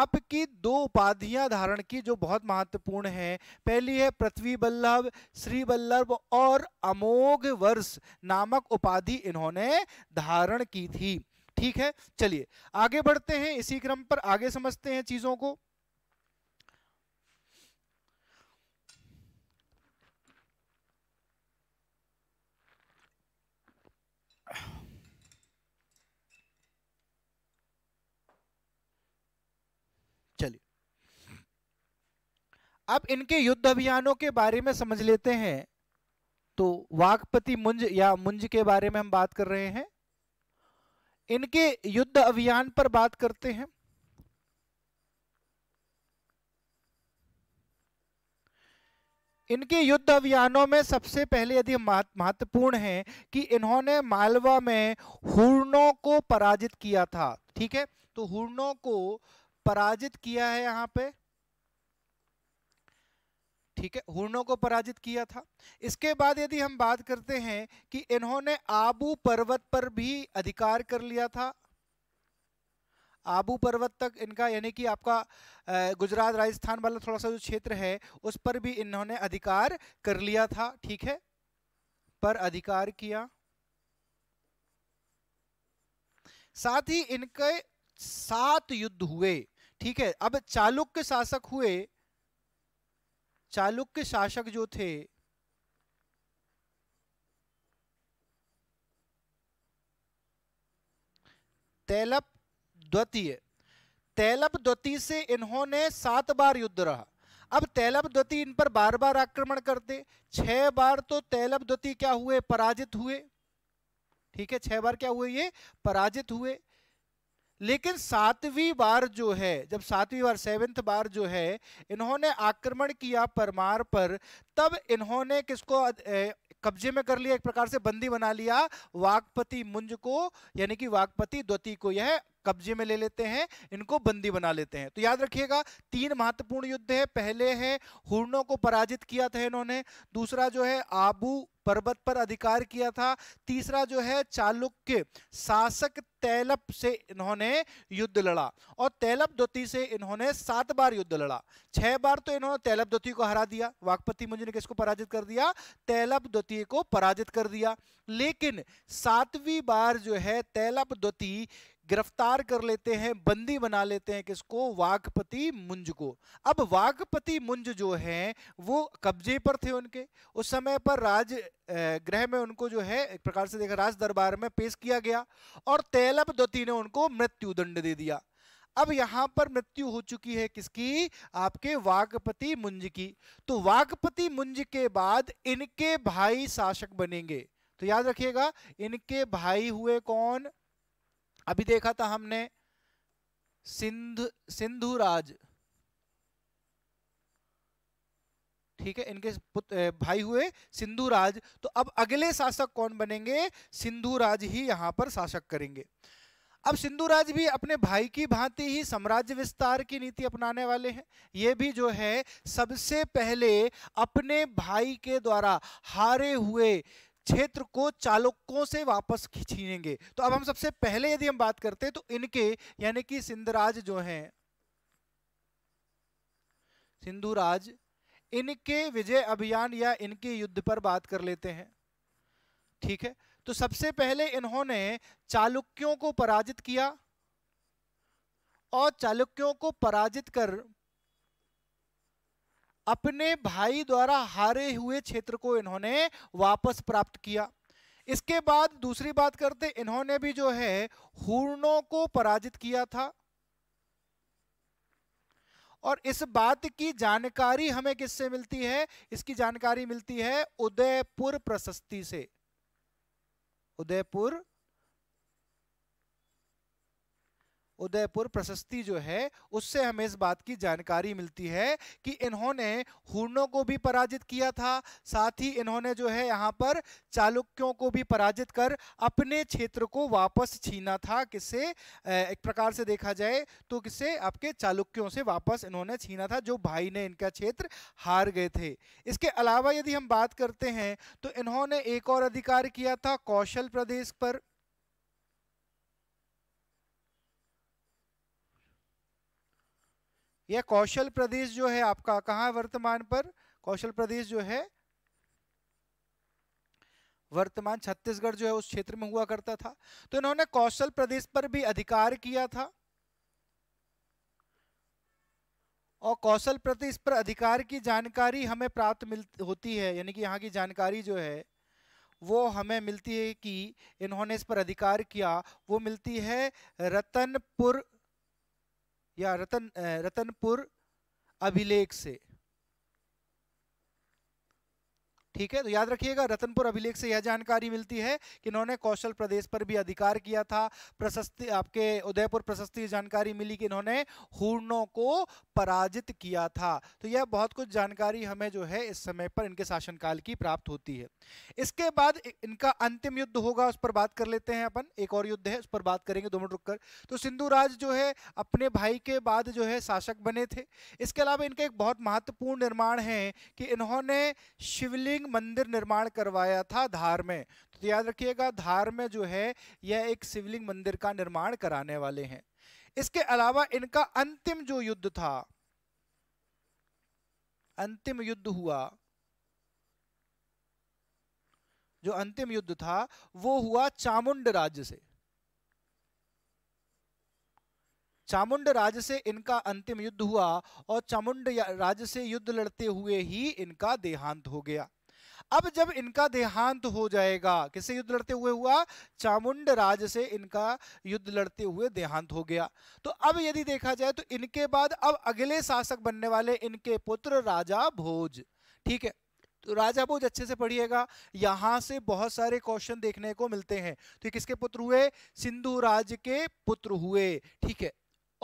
आपकी दो उपाधियां धारण की जो बहुत महत्वपूर्ण हैं पहली है पृथ्वी बल्लभ श्री बल्लभ और अमोघ वर्ष नामक उपाधि इन्होंने धारण की थी ठीक है चलिए आगे बढ़ते हैं इसी क्रम पर आगे समझते हैं चीजों को अब इनके युद्ध अभियानों के बारे में समझ लेते हैं तो वाकपति मुंज या मुंज के बारे में हम बात कर रहे हैं इनके युद्ध अभियान पर बात करते हैं इनके युद्ध अभियानों में सबसे पहले यदि महत्वपूर्ण है कि इन्होंने मालवा में हुरनों को पराजित किया था ठीक है तो हुरनों को पराजित किया है यहां पे ठीक है हुर्नों को पराजित किया था इसके बाद यदि हम बात करते हैं कि इन्होंने आबू पर्वत पर भी अधिकार कर लिया था आबू पर्वत तक इनका यानी कि आपका गुजरात राजस्थान वाला थोड़ा सा जो क्षेत्र है उस पर भी इन्होंने अधिकार कर लिया था ठीक है पर अधिकार किया साथ ही इनके सात युद्ध हुए ठीक है अब चालुक्य शासक हुए चालुक्य शासक जो थे तैलप द्वितीय तैलप द्वितीय से इन्होंने सात बार युद्ध रहा अब तैलप द्वितीय इन पर बार बार आक्रमण करते छह बार तो तैलप द्वितीय क्या हुए पराजित हुए ठीक है छह बार क्या हुए ये पराजित हुए लेकिन सातवीं बार जो है जब सातवीं बार सेवेंथ बार जो है इन्होंने आक्रमण किया परमार पर तब इन्होंने किसको कब्जे में कर लिया एक प्रकार से बंदी बना लिया वागपति मुंज को यानी कि वागपति द्वती को यह कब्जे में ले लेते हैं इनको बंदी बना लेते हैं तो याद रखिएगा तीन महत्वपूर्ण युद्ध है पहले है हुनों को पराजित किया था इन्होंने दूसरा जो है आबू पर्वत पर अधिकार किया था तीसरा जो है चालुक्य शासक तैलप से इन्होंने युद्ध लड़ा और तैलप द्योति से इन्होंने सात बार युद्ध लड़ा छह बार तो इन्होंने तैलप द्योति को हरा दिया वाकपति मुंज ने किसको पराजित कर दिया तैलप द्वती को पराजित कर दिया लेकिन सातवीं बार जो है तैलप द्वती गिरफ्तार कर लेते हैं बंदी बना लेते हैं किसको वाघपति मुंज को अब वाघपति मुंज जो है वो कब्जे पर थे उनके उस समय पर राज गृह में उनको जो है एक प्रकार से देखा राज दरबार में पेश किया गया और तैलब दती ने उनको मृत्यु दंड दे दिया अब यहां पर मृत्यु हो चुकी है किसकी आपके वाघपति मुंज की तो वाघपति मुंज के बाद इनके भाई शासक बनेंगे तो याद रखिएगा इनके भाई हुए कौन अभी देखा था हमने सिंध सिंधु राज ठीक है इनके भाई हुए सिंधु राज तो अब अगले शासक कौन बनेंगे सिंधु राज ही यहाँ पर शासक करेंगे अब सिंधु राज भी अपने भाई की भांति ही साम्राज्य विस्तार की नीति अपनाने वाले हैं ये भी जो है सबसे पहले अपने भाई के द्वारा हारे हुए क्षेत्र को चालुक्यों से वापस छीनेंगे तो अब हम सबसे पहले यदि हम बात करते हैं तो इनके यानी कि सिंधराज जो हैं सिंधुराज इनके विजय अभियान या इनके युद्ध पर बात कर लेते हैं ठीक है तो सबसे पहले इन्होंने चालुक्यों को पराजित किया और चालुक्यों को पराजित कर अपने भाई द्वारा हारे हुए क्षेत्र को इन्होंने वापस प्राप्त किया इसके बाद दूसरी बात करते इन्होंने भी जो है हूर्णों को पराजित किया था और इस बात की जानकारी हमें किससे मिलती है इसकी जानकारी मिलती है उदयपुर प्रशस्ति से उदयपुर उदयपुर प्रशस्ति जो है उससे हमें इस बात की जानकारी मिलती है कि इन्होंने हुर्नों को भी पराजित किया था साथ ही इन्होंने जो है यहाँ पर चालुक्यों को भी पराजित कर अपने क्षेत्र को वापस छीना था किसे एक प्रकार से देखा जाए तो किसे आपके चालुक्यों से वापस इन्होंने छीना था जो भाई ने इनका क्षेत्र हार गए थे इसके अलावा यदि हम बात करते हैं तो इन्होंने एक और अधिकार किया था कौशल प्रदेश पर यह कौशल प्रदेश जो है आपका कहा वर्तमान पर कौशल प्रदेश जो है वर्तमान छत्तीसगढ़ जो है उस क्षेत्र में हुआ करता था तो इन्होंने कौशल प्रदेश पर भी अधिकार किया था और कौशल प्रदेश पर अधिकार की जानकारी हमें प्राप्त मिल होती है यानी कि यहाँ की जानकारी जो है वो हमें मिलती है कि इन्होंने इस पर अधिकार किया वो मिलती है रतनपुर या रतन रतनपुर अभिलेख से ठीक है तो याद रखिएगा रतनपुर अभिलेख से यह जानकारी मिलती है कि इन्होंने कौशल प्रदेश पर भी अधिकार किया था प्रशस्ति आपके उदयपुर प्रशस्ति जानकारी मिली कि इन्होंने हूर्णों को पराजित किया था तो यह बहुत कुछ जानकारी हमें जो है इस समय पर इनके शासनकाल की प्राप्त होती है इसके बाद इनका अंतिम युद्ध होगा उस पर बात कर लेते हैं अपन एक और युद्ध है उस पर बात करेंगे दो मिनट रुक कर तो सिंधुराज जो है अपने भाई के बाद जो है शासक बने थे इसके अलावा इनका एक बहुत महत्वपूर्ण निर्माण है कि इन्होंने शिवलिंग शिवलिंग मंदिर निर्माण करवाया था धार में तो याद रखिएगा धार में जो है यह एक शिवलिंग मंदिर का निर्माण कराने वाले हैं इसके अलावा इनका अंतिम जो युद्ध था अंतिम युद्ध हुआ जो अंतिम युद्ध था वो हुआ चामुंड राज्य से चामुंड राज्य से इनका अंतिम युद्ध हुआ और चामुंड राज्य से युद्ध लड़ते हुए ही इनका देहांत हो गया अब जब इनका देहांत हो जाएगा किससे युद्ध लड़ते हुए हुआ चामुंड राज से इनका युद्ध लड़ते हुए देहांत हो गया तो अब यदि देखा जाए तो इनके बाद अब अगले शासक बनने वाले इनके पुत्र राजा भोज ठीक है तो राजा भोज अच्छे से पढ़िएगा यहाँ से बहुत सारे क्वेश्चन देखने को मिलते हैं तो किसके पुत्र हुए सिंधु राज के पुत्र हुए ठीक है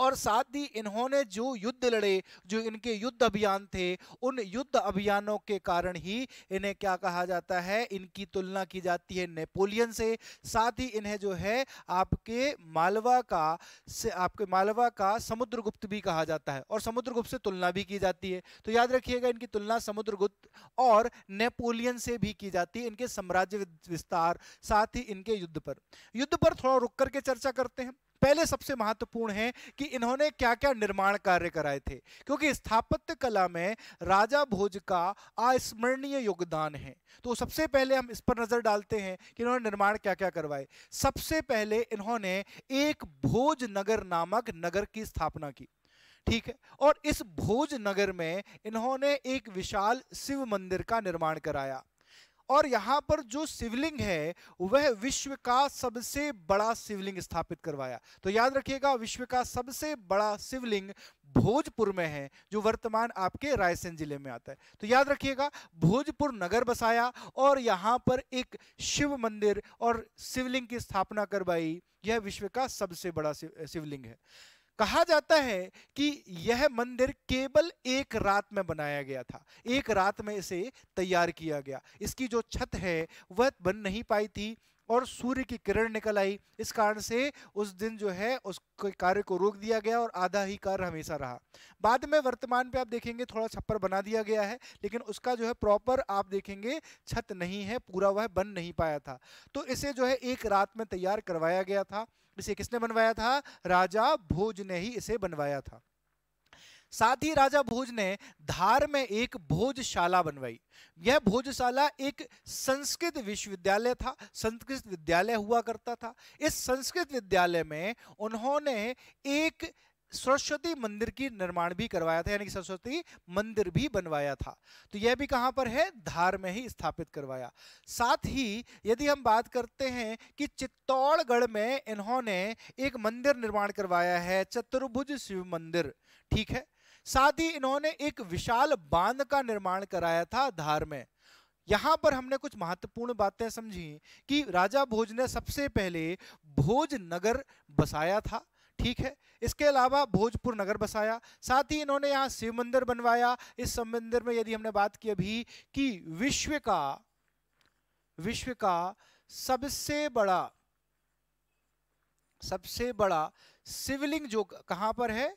और साथ ही इन्होंने जो युद्ध लड़े जो इनके युद्ध अभियान थे उन युद्ध अभियानों के कारण ही इन्हें क्या कहा जाता है इनकी तुलना की जाती है नेपोलियन से साथ ही इन्हें जो है आपके मालवा का से आपके मालवा का समुद्रगुप्त भी कहा जाता है और समुद्रगुप्त से तुलना भी की जाती है तो याद रखिएगा इनकी तुलना समुद्रगुप्त और नेपोलियन से भी की जाती है इनके साम्राज्य विस्तार साथ ही इनके युद्ध पर युद्ध पर थोड़ा रुक करके चर्चा करते हैं पहले सबसे महत्वपूर्ण है कि इन्होंने क्या क्या निर्माण कार्य कराए थे क्योंकि स्थापत्य कला में राजा भोज का अस्मरणीय योगदान है तो सबसे पहले हम इस पर नजर डालते हैं कि इन्होंने निर्माण क्या क्या करवाए सबसे पहले इन्होंने एक भोज नगर नामक नगर की स्थापना की ठीक है और इस भोज नगर में इन्होंने एक विशाल शिव मंदिर का निर्माण कराया और यहाँ पर जो शिवलिंग है वह विश्व का सबसे बड़ा शिवलिंग स्थापित करवाया तो याद रखिएगा विश्व का सबसे बड़ा शिवलिंग भोजपुर में है जो वर्तमान आपके रायसेन जिले में आता है तो याद रखिएगा भोजपुर नगर बसाया और यहाँ पर एक शिव मंदिर और शिवलिंग की स्थापना करवाई यह विश्व का सबसे बड़ा शिवलिंग है कहा जाता है कि यह मंदिर केवल एक रात में बनाया गया था एक रात में इसे तैयार किया गया इसकी जो छत है वह बन नहीं पाई थी और सूर्य की किरण निकल आई इस कारण से उस दिन जो है उस कार्य को रोक दिया गया और आधा ही कार्य हमेशा रहा बाद में वर्तमान पे आप देखेंगे थोड़ा छप्पर बना दिया गया है लेकिन उसका जो है प्रॉपर आप देखेंगे छत नहीं है पूरा वह बन नहीं पाया था तो इसे जो है एक रात में तैयार करवाया गया था इसे किसने बनवाया था राजा भोज ने ही इसे बनवाया था साथ ही राजा भोज ने धार में एक भोजशाला बनवाई यह भोजशाला एक संस्कृत विश्वविद्यालय था संस्कृत विद्यालय हुआ करता था इस संस्कृत विद्यालय में उन्होंने एक सरस्वती मंदिर की निर्माण भी करवाया था यानी कि सरस्वती मंदिर भी बनवाया था तो यह भी कहां पर है धार में ही स्थापित करवाया साथ ही यदि हम बात करते हैं कि चित्तौड़गढ़ में इन्होंने एक मंदिर निर्माण करवाया है चतुर्भुज शिव मंदिर ठीक है साथ ही इन्होंने एक विशाल बांध का निर्माण कराया था धार में यहाँ पर हमने कुछ महत्वपूर्ण बातें समझी कि राजा भोज ने सबसे पहले भोज नगर बसाया था ठीक है इसके अलावा भोजपुर नगर बसाया साथ ही इन्होंने यहाँ शिव मंदिर बनवाया इस मंदिर में यदि हमने बात की अभी कि विश्व का विश्व का सबसे बड़ा सबसे बड़ा शिवलिंग जो कहां पर है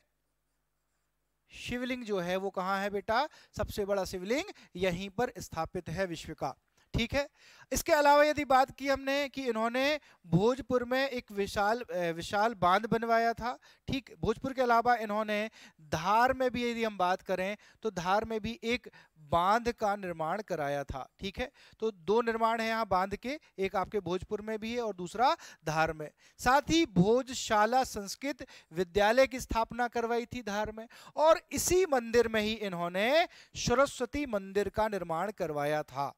शिवलिंग जो है वो कहां है बेटा सबसे बड़ा शिवलिंग यहीं पर स्थापित है विश्व का ठीक है इसके अलावा यदि बात की हमने कि इन्होंने भोजपुर में एक विशाल विशाल बांध बनवाया था ठीक भोजपुर के अलावा इन्होंने धार में भी यदि हम बात करें तो धार में भी एक बांध का निर्माण कराया था ठीक है तो दो निर्माण है यहाँ बांध के एक आपके भोजपुर में भी है और दूसरा धार में साथ ही भोजशाला संस्कृत विद्यालय की स्थापना करवाई थी धार में और इसी मंदिर में ही इन्होंने सरस्वती मंदिर का निर्माण करवाया था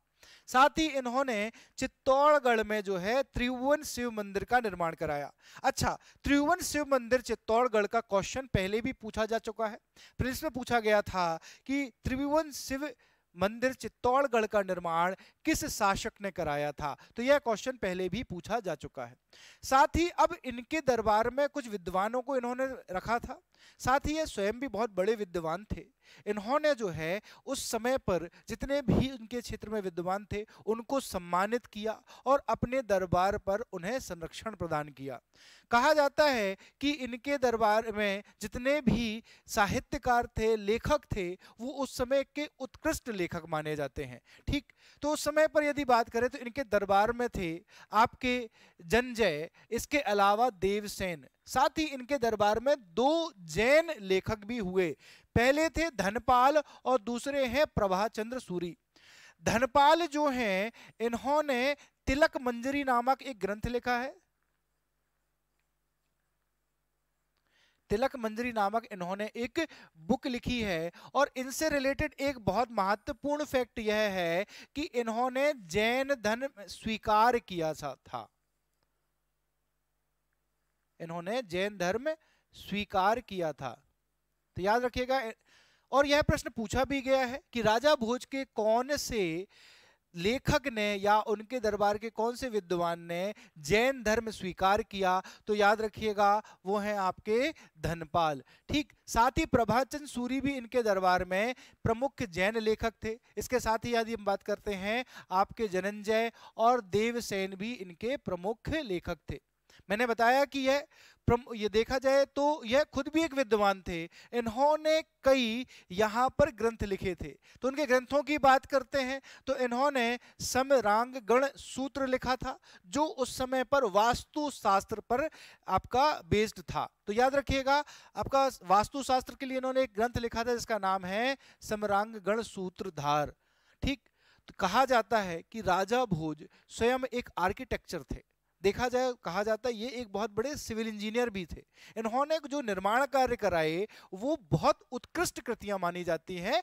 साथ ही इन्होंने चित्तौड़गढ़ में जो है त्रिभुवन शिव मंदिर का निर्माण कराया अच्छा त्रिभुवन शिव मंदिर चित्तौड़गढ़ का क्वेश्चन पहले भी पूछा जा चुका है प्रिंस में पूछा गया था कि त्रिभुवन शिव मंदिर चित्तौड़गढ़ का निर्माण किस शासक ने कराया था तो यह क्वेश्चन पहले भी पूछा जा चुका है साथ ही अब इनके दरबार में कुछ विद्वानों को इन्होंने रखा था साथ ही ये स्वयं भी बहुत बड़े विद्वान थे इन्होंने जो है उस समय पर जितने भी उनके क्षेत्र में विद्वान थे उनको सम्मानित किया और अपने दरबार पर उन्हें संरक्षण प्रदान किया कहा जाता है कि इनके दरबार में जितने भी साहित्यकार थे लेखक थे वो उस समय के उत्कृष्ट लेखक माने जाते हैं ठीक तो उस समय पर यदि बात करें तो इनके दरबार में थे आपके जनजय इसके अलावा देवसेन साथ ही इनके दरबार में दो जैन लेखक भी हुए पहले थे धनपाल और दूसरे हैं प्रभा चंद्र सूरी धनपाल जो हैं इन्होंने तिलक मंजरी नामक एक ग्रंथ लिखा है तिलक मंजरी नामक इन्होंने एक बुक लिखी है और इनसे रिलेटेड एक बहुत महत्वपूर्ण फैक्ट यह है कि इन्होंने जैन धन स्वीकार किया था इन्होंने जैन धर्म स्वीकार किया था तो याद रखिएगा और यह प्रश्न पूछा भी गया है कि राजा भोज के कौन से लेखक ने या उनके दरबार के कौन से विद्वान ने जैन धर्म स्वीकार किया तो याद रखिएगा वो हैं आपके धनपाल ठीक साथ ही प्रभाचंद सूरी भी इनके दरबार में प्रमुख जैन लेखक थे इसके साथ ही यदि हम बात करते हैं आपके जनंजय और देवसेन भी इनके प्रमुख लेखक थे मैंने बताया कि यह ये देखा जाए तो यह खुद भी एक विद्वान थे इन्होंने कई यहाँ पर ग्रंथ लिखे थे तो उनके ग्रंथों की बात करते हैं तो इन्होंने समरांग गण सूत्र लिखा था जो उस समय पर वास्तु शास्त्र पर आपका बेस्ड था तो याद रखिएगा आपका वास्तु शास्त्र के लिए इन्होंने एक ग्रंथ लिखा था जिसका नाम है समरांग गण सूत्रधार ठीक तो कहा जाता है कि राजा भोज स्वयं एक आर्किटेक्चर थे देखा जाए कहा जाता है ये एक बहुत बड़े सिविल इंजीनियर भी थे इन्होंने जो निर्माण कार्य कराए वो बहुत उत्कृष्ट कृतियां मानी जाती हैं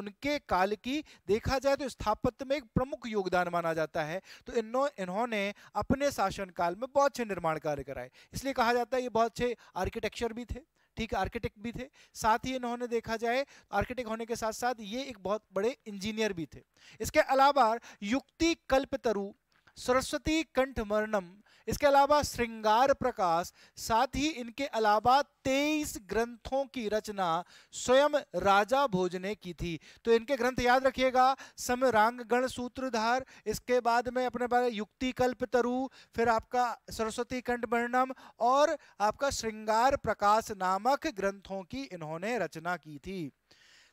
उनके काल की देखा जाए तो स्थापत्य में एक प्रमुख योगदान माना जाता है तो इन्हो इन्होंने अपने शासनकाल में बहुत अच्छे निर्माण कार्य कराए इसलिए कहा जाता है ये बहुत अच्छे आर्किटेक्चर भी थे ठीक आर्किटेक्ट भी थे साथ ही इन्होंने देखा जाए आर्किटेक्ट होने के साथ साथ ये एक बहुत बड़े इंजीनियर भी थे इसके अलावा युक्ति कल्पतरु सरस्वती कंठ मरणम इसके अलावा श्रृंगार प्रकाश साथ ही इनके अलावा तेईस ग्रंथों की रचना स्वयं राजा भोज ने की थी तो इनके ग्रंथ याद रखिएगा समरांग गण सूत्रधार इसके बाद में अपने बारे युक्ति कल्प तरु फिर आपका सरस्वती कंठ वर्णम और आपका श्रृंगार प्रकाश नामक ग्रंथों की इन्होंने रचना की थी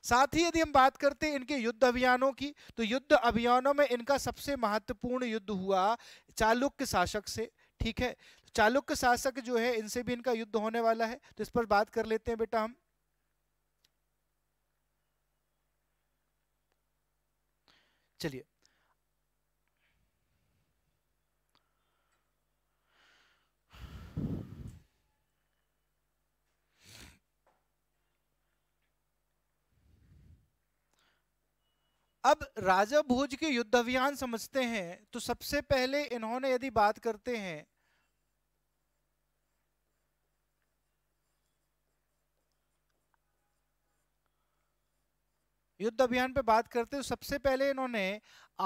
साथ ही यदि हम बात करते हैं इनके युद्ध अभियानों की तो युद्ध अभियानों में इनका सबसे महत्वपूर्ण युद्ध हुआ चालुक्य शासक से ठीक है चालुक्य शासक जो है इनसे भी इनका युद्ध होने वाला है तो इस पर बात कर लेते हैं बेटा हम चलिए अब राजा भोज के युद्ध अभियान समझते हैं तो सबसे पहले इन्होंने यदि बात करते हैं युद्ध अभियान पे बात करते हैं तो सबसे पहले इन्होंने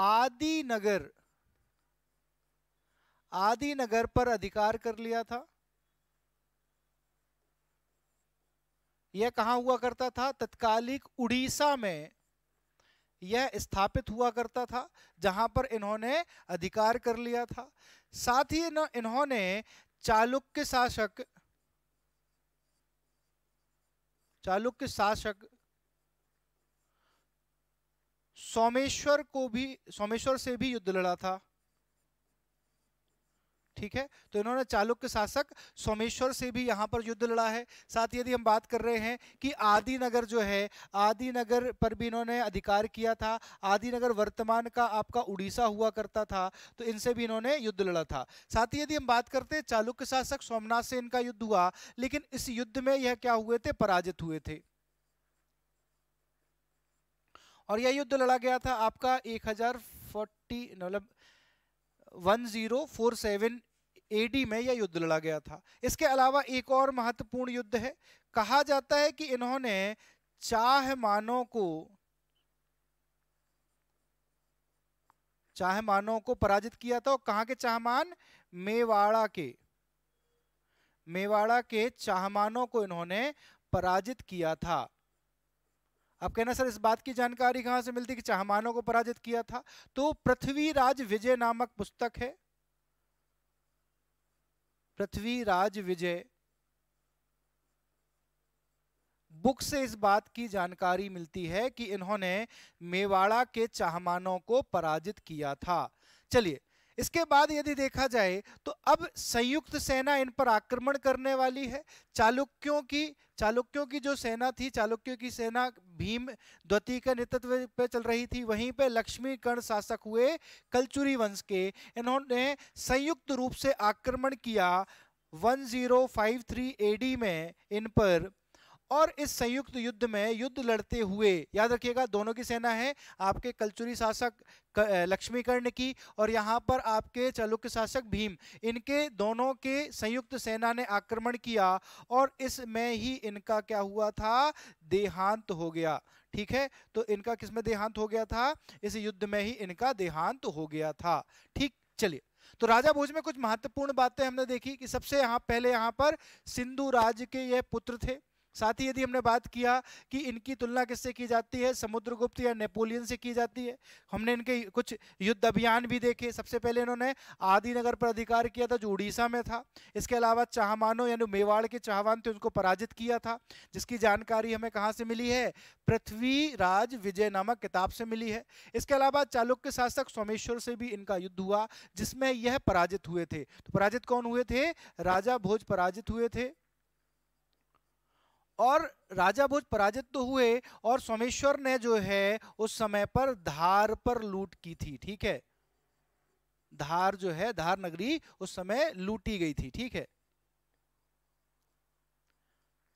आदि नगर आदि नगर पर अधिकार कर लिया था यह कहा हुआ करता था तत्कालिक उड़ीसा में यह स्थापित हुआ करता था जहां पर इन्होंने अधिकार कर लिया था साथ ही इन्होंने चालुक्य शासक चालुक्य शासक सोमेश्वर को भी सोमेश्वर से भी युद्ध लड़ा था ठीक है तो इन्होंने चालुक्य शासक सोमेश्वर से भी यहाँ पर युद्ध लड़ा है साथ यदि हम बात कर रहे हैं कि आदिनगर जो है आदिनगर पर भी इन्होंने अधिकार किया था आदिनगर वर्तमान का आपका उड़ीसा हुआ करता था तो इनसे भी इन्होंने युद्ध लड़ा था साथ ही यदि हम बात करते हैं चालुक्य शासक सोमनाथ से इनका युद्ध हुआ लेकिन इस युद्ध में यह क्या हुए थे पराजित हुए थे और यह युद्ध लड़ा गया था आपका एक हजार फोर्टी मतलब 1047 एडी में यह युद्ध लड़ा गया था इसके अलावा एक और महत्वपूर्ण युद्ध है कहा जाता है कि इन्होंने चाह को चाहमानों को पराजित किया था और कहा के चाहमान मेवाड़ा के मेवाड़ा के चाहमानों को इन्होंने पराजित किया था अब कहना सर इस बात की जानकारी कहाँ से मिलती कि चाहमानों को पराजित किया था तो पृथ्वीराज विजय नामक पुस्तक है पृथ्वीराज विजय बुक से इस बात की जानकारी मिलती है कि इन्होंने मेवाड़ा के चाहमानों को पराजित किया था चलिए इसके बाद यदि देखा जाए तो अब संयुक्त सेना इन पर आक्रमण करने वाली है चालुक्यों की चालुक्यों की जो सेना थी चालुक्यों की सेना भीम द्वती के नेतृत्व पे चल रही थी वहीं पे लक्ष्मी कर्ण शासक हुए कलचुरी वंश के इन्होंने संयुक्त रूप से आक्रमण किया 1053 एडी में इन पर और इस संयुक्त युद्ध में युद्ध लड़ते हुए याद रखिएगा दोनों की सेना है आपके कलचुरी शासक लक्ष्मीकर्ण की और यहाँ पर आपके चालुक्य शासक भीम इनके दोनों के संयुक्त सेना ने आक्रमण किया और इसमें ही इनका क्या हुआ था देहांत हो गया ठीक है तो इनका किसमें देहांत हो गया था इस युद्ध में ही इनका देहांत हो गया था ठीक चलिए तो राजा भोज में कुछ महत्वपूर्ण बातें हमने देखी कि सबसे यहाँ पहले यहाँ पर सिंधु राज के यह पुत्र थे साथ ही यदि हमने बात किया कि इनकी तुलना किससे की जाती है समुद्रगुप्त या नेपोलियन से की जाती है हमने इनके कुछ युद्ध अभियान भी देखे सबसे पहले इन्होंने आदिनगर पर अधिकार किया था जो उड़ीसा में था इसके अलावा चाहमानों यानी मेवाड़ के चाहवान थे उनको पराजित किया था जिसकी जानकारी हमें कहाँ से मिली है पृथ्वी राज विजय नामक किताब से मिली है इसके अलावा चालुक्य शासक सोमेश्वर से भी इनका युद्ध हुआ जिसमें यह पराजित हुए थे तो पराजित कौन हुए थे राजा भोज पराजित हुए थे और राजा भोज पराजित तो हुए और सोमेश्वर ने जो है उस समय पर धार पर लूट की थी ठीक है धार जो है धार नगरी उस समय लूटी गई थी ठीक है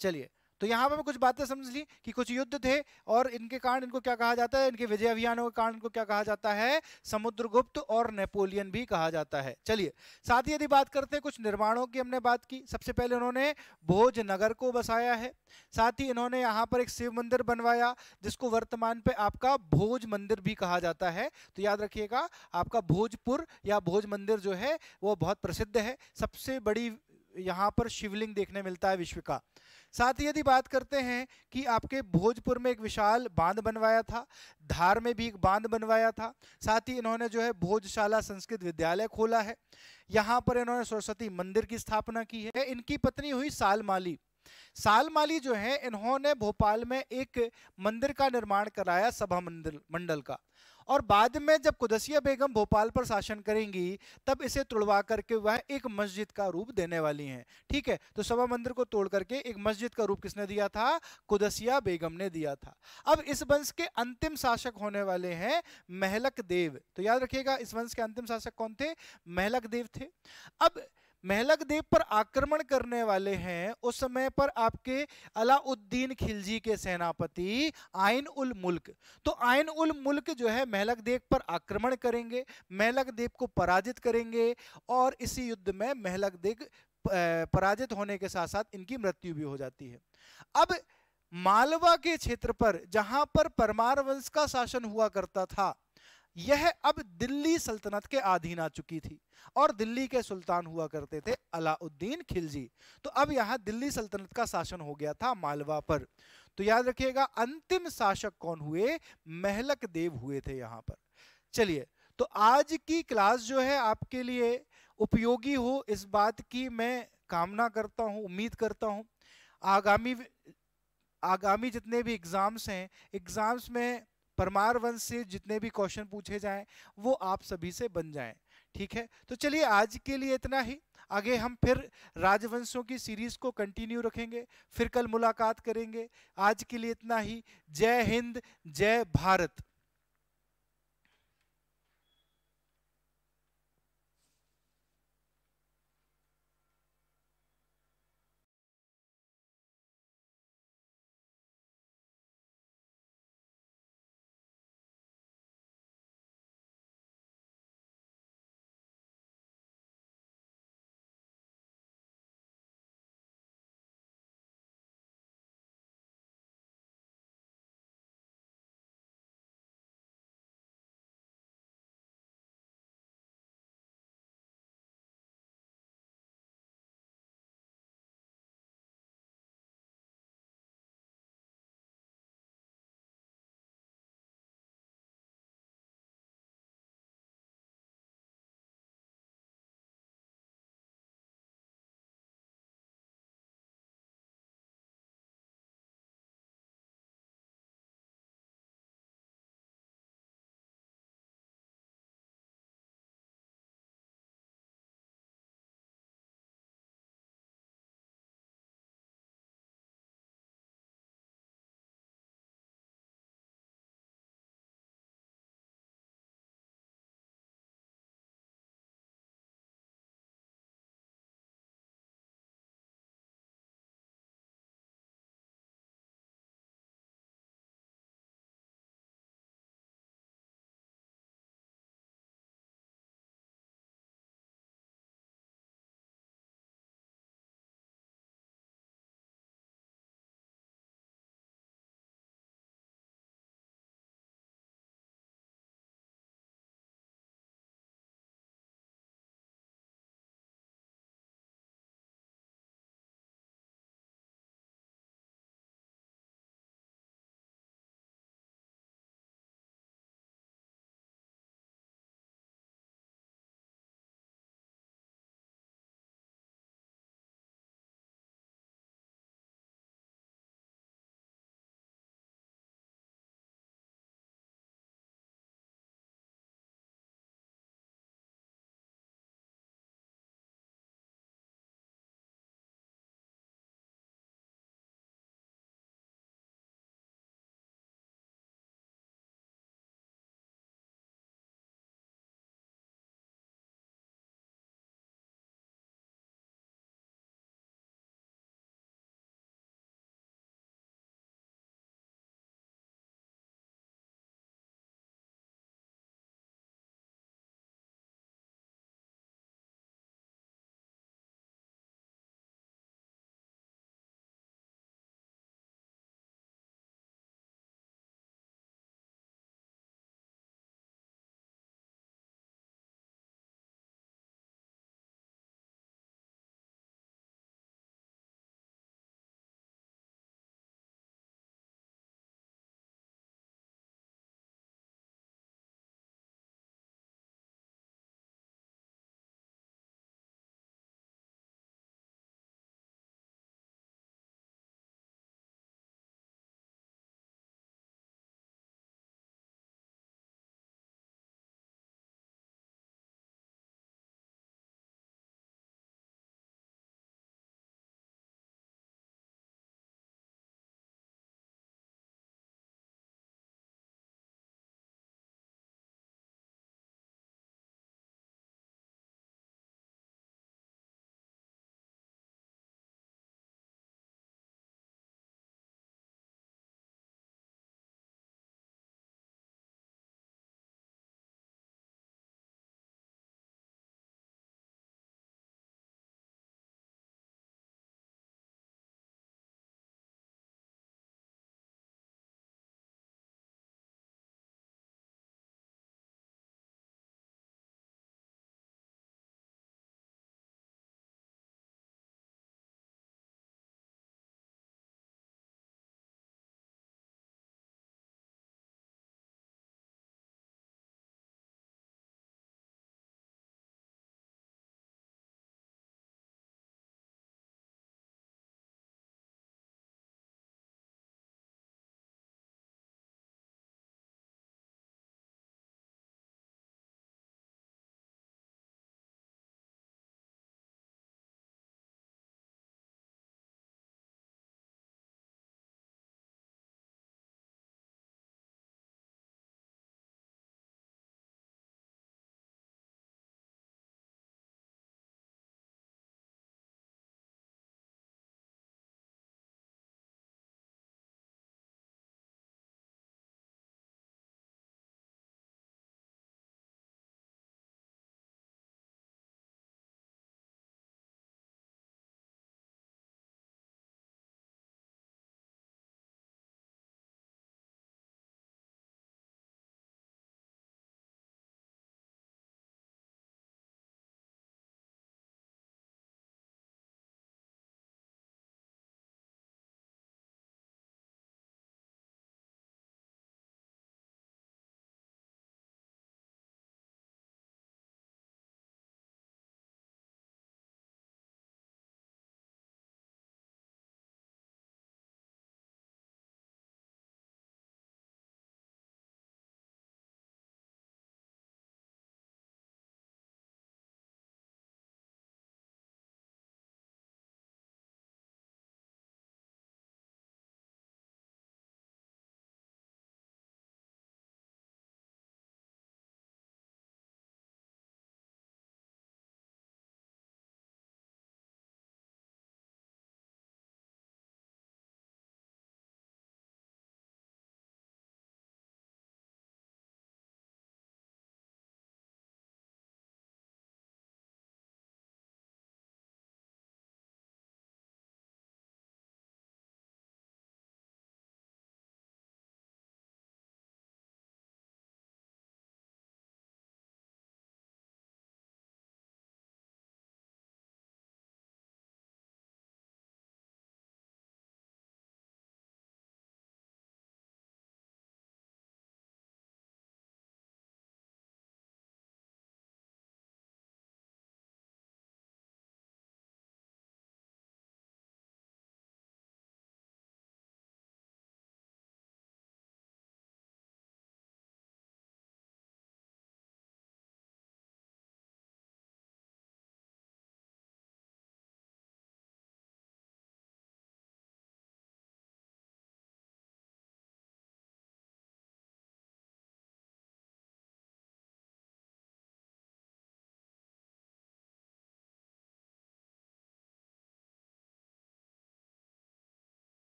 चलिए तो यहाँ पर मैं कुछ बातें समझ ली कि कुछ युद्ध थे और इनके कारण इनको क्या कहा जाता है इनके विजय अभियानों के कारण इनको क्या कहा जाता है समुद्रगुप्त और नेपोलियन भी कहा जाता है चलिए साथ ही यदि बात करते हैं कुछ निर्माणों की हमने बात की सबसे पहले उन्होंने भोज नगर को बसाया है साथ ही इन्होंने यहाँ पर एक शिव मंदिर बनवाया जिसको वर्तमान पे आपका भोज मंदिर भी कहा जाता है तो याद रखिएगा आपका भोजपुर या भोज मंदिर जो है वो बहुत प्रसिद्ध है सबसे बड़ी यहाँ पर शिवलिंग देखने मिलता है विश्व का साथ ही यदि बात करते हैं कि आपके भोजपुर में एक विशाल बांध बनवाया था धार में भी एक बांध बनवाया था साथ ही इन्होंने जो है भोजशाला संस्कृत विद्यालय खोला है यहाँ पर इन्होंने सरस्वती मंदिर की स्थापना की है इनकी पत्नी हुई सालमाली सालमाली जो है इन्होंने भोपाल में एक मंदिर का निर्माण कराया सभा मंदिर मंडल का और बाद में जब कुदसिया बेगम भोपाल पर शासन करेंगी तब इसे तोड़वा करके वह एक मस्जिद का रूप देने वाली हैं ठीक है तो सभा मंदिर को तोड़ करके एक मस्जिद का रूप किसने दिया था कुदसिया बेगम ने दिया था अब इस वंश के अंतिम शासक होने वाले हैं महलक देव तो याद रखिएगा इस वंश के अंतिम शासक कौन थे महलक देव थे अब महलक देव पर आक्रमण करने वाले हैं उस समय पर आपके अलाउद्दीन खिलजी के सेनापति आयन उल मुल्क तो आयन उल मुल्क जो है महलक देव पर आक्रमण करेंगे महलक देव को पराजित करेंगे और इसी युद्ध में महलक देव पराजित होने के साथ साथ इनकी मृत्यु भी हो जाती है अब मालवा के क्षेत्र पर जहां पर परमार वंश का शासन हुआ करता था यह अब दिल्ली सल्तनत के अधीन आ चुकी थी और दिल्ली के सुल्तान हुआ करते थे अलाउद्दीन खिलजी तो अब यहाँ दिल्ली सल्तनत का शासन हो गया था मालवा पर तो याद रखिएगा अंतिम शासक कौन हुए महलक देव हुए थे यहाँ पर चलिए तो आज की क्लास जो है आपके लिए उपयोगी हो इस बात की मैं कामना करता हूँ उम्मीद करता हूँ आगामी आगामी जितने भी एग्ज़ाम्स हैं एग्ज़ाम्स में परमार वंश से जितने भी क्वेश्चन पूछे जाएं वो आप सभी से बन जाएं ठीक है तो चलिए आज के लिए इतना ही आगे हम फिर राजवंशों की सीरीज को कंटिन्यू रखेंगे फिर कल मुलाकात करेंगे आज के लिए इतना ही जय हिंद जय भारत